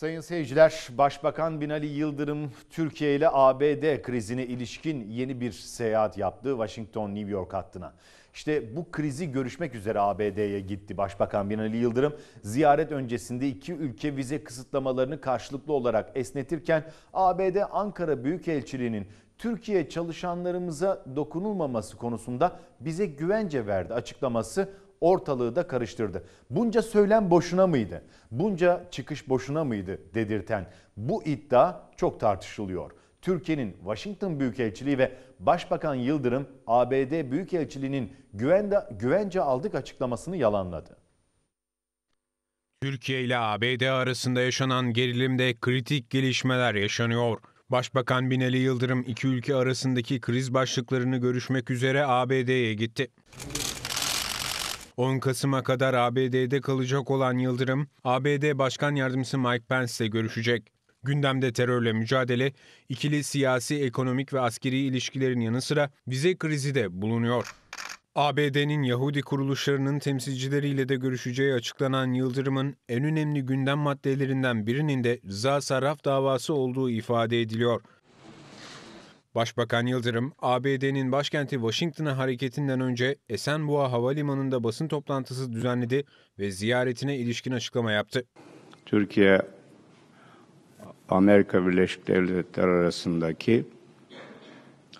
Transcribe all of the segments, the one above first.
Sayın seyirciler, Başbakan Binali Yıldırım Türkiye ile ABD krizine ilişkin yeni bir seyahat yaptı Washington New York hattına. İşte bu krizi görüşmek üzere ABD'ye gitti Başbakan Binali Yıldırım. Ziyaret öncesinde iki ülke vize kısıtlamalarını karşılıklı olarak esnetirken ABD Ankara Büyükelçiliği'nin Türkiye çalışanlarımıza dokunulmaması konusunda bize güvence verdi açıklaması ortalığı da karıştırdı. Bunca söylem boşuna mıydı? Bunca çıkış boşuna mıydı dedirten bu iddia çok tartışılıyor. Türkiye'nin Washington Büyükelçiliği ve Başbakan Yıldırım ABD Büyükelçiliğinin güvende, güvence aldık açıklamasını yalanladı. Türkiye ile ABD arasında yaşanan gerilimde kritik gelişmeler yaşanıyor. Başbakan Binali Yıldırım iki ülke arasındaki kriz başlıklarını görüşmek üzere ABD'ye gitti. 10 Kasım'a kadar ABD'de kalacak olan Yıldırım, ABD Başkan Yardımcısı Mike Pence ile görüşecek. Gündemde terörle mücadele, ikili siyasi, ekonomik ve askeri ilişkilerin yanı sıra vize krizi de bulunuyor. ABD'nin Yahudi kuruluşlarının temsilcileriyle de görüşeceği açıklanan Yıldırım'ın en önemli gündem maddelerinden birinin de Rıza Sarraf davası olduğu ifade ediliyor. Başbakan Yıldırım, ABD'nin başkenti Washington'a hareketinden önce Esenboğa Havalimanı'nda basın toplantısı düzenledi ve ziyaretine ilişkin açıklama yaptı. Türkiye, Amerika Birleşik Devletleri arasındaki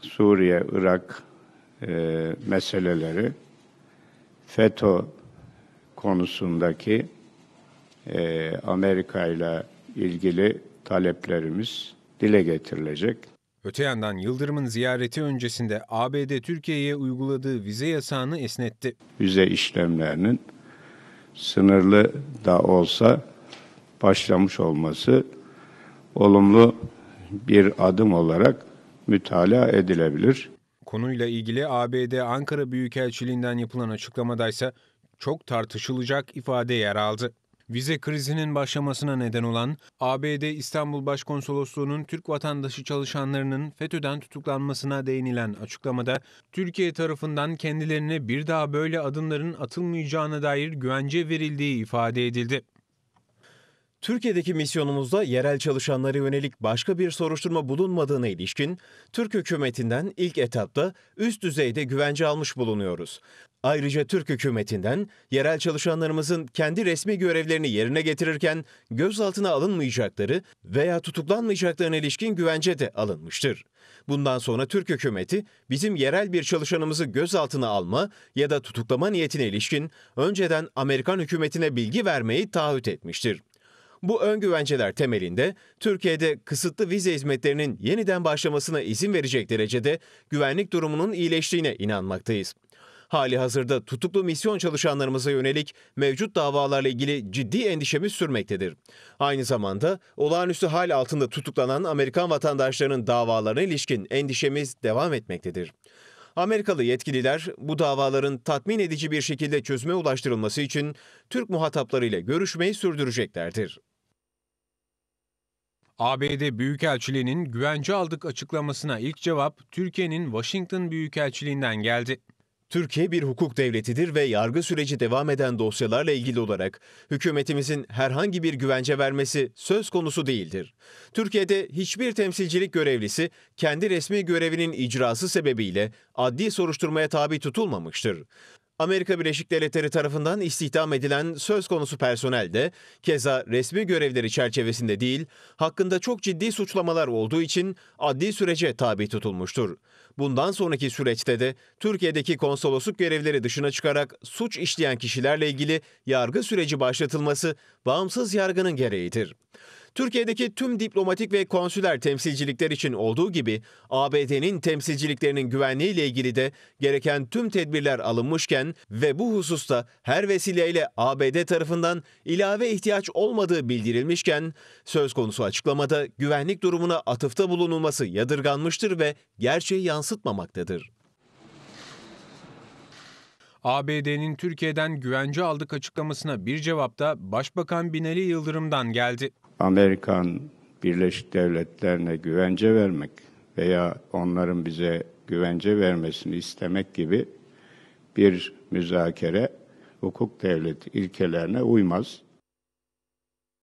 Suriye, Irak e, meseleleri, FETÖ konusundaki e, Amerika ile ilgili taleplerimiz dile getirilecek. Öte yandan Yıldırım'ın ziyareti öncesinde ABD Türkiye'ye uyguladığı vize yasağını esnetti. Vize işlemlerinin sınırlı da olsa başlamış olması olumlu bir adım olarak mütalaa edilebilir. Konuyla ilgili ABD Ankara Büyükelçiliğinden yapılan açıklamada ise çok tartışılacak ifade yer aldı. Vize krizinin başlamasına neden olan ABD İstanbul Başkonsolosluğu'nun Türk vatandaşı çalışanlarının FETÖ'den tutuklanmasına değinilen açıklamada Türkiye tarafından kendilerine bir daha böyle adımların atılmayacağına dair güvence verildiği ifade edildi. Türkiye'deki misyonumuzda yerel çalışanlara yönelik başka bir soruşturma bulunmadığına ilişkin Türk hükümetinden ilk etapta üst düzeyde güvence almış bulunuyoruz. Ayrıca Türk hükümetinden yerel çalışanlarımızın kendi resmi görevlerini yerine getirirken gözaltına alınmayacakları veya tutuklanmayacaklarına ilişkin güvence de alınmıştır. Bundan sonra Türk hükümeti bizim yerel bir çalışanımızı gözaltına alma ya da tutuklama niyetine ilişkin önceden Amerikan hükümetine bilgi vermeyi taahhüt etmiştir. Bu ön temelinde Türkiye'de kısıtlı vize hizmetlerinin yeniden başlamasına izin verecek derecede güvenlik durumunun iyileştiğine inanmaktayız. Hali hazırda tutuklu misyon çalışanlarımıza yönelik mevcut davalarla ilgili ciddi endişemiz sürmektedir. Aynı zamanda olağanüstü hal altında tutuklanan Amerikan vatandaşlarının davalarına ilişkin endişemiz devam etmektedir. Amerikalı yetkililer bu davaların tatmin edici bir şekilde çözüme ulaştırılması için Türk muhataplarıyla görüşmeyi sürdüreceklerdir. ABD Büyükelçiliğinin güvence aldık açıklamasına ilk cevap Türkiye'nin Washington Büyükelçiliğinden geldi. Türkiye bir hukuk devletidir ve yargı süreci devam eden dosyalarla ilgili olarak hükümetimizin herhangi bir güvence vermesi söz konusu değildir. Türkiye'de hiçbir temsilcilik görevlisi kendi resmi görevinin icrası sebebiyle adli soruşturmaya tabi tutulmamıştır. Amerika Birleşik Devletleri tarafından istihdam edilen söz konusu personel de keza resmi görevleri çerçevesinde değil, hakkında çok ciddi suçlamalar olduğu için adli sürece tabi tutulmuştur. Bundan sonraki süreçte de Türkiye'deki konsolosluk görevleri dışına çıkarak suç işleyen kişilerle ilgili yargı süreci başlatılması bağımsız yargının gereğidir. Türkiye'deki tüm diplomatik ve konsüler temsilcilikler için olduğu gibi ABD'nin temsilciliklerinin güvenliği ile ilgili de gereken tüm tedbirler alınmışken ve bu hususta her vesileyle ABD tarafından ilave ihtiyaç olmadığı bildirilmişken söz konusu açıklamada güvenlik durumuna atıfta bulunulması yadırganmıştır ve gerçeği yansıtmamaktadır. ABD'nin Türkiye'den güvence aldık açıklamasına bir cevap da Başbakan Binali Yıldırım'dan geldi. Amerikan Birleşik Devletleri'ne güvence vermek veya onların bize güvence vermesini istemek gibi bir müzakere hukuk devleti ilkelerine uymaz.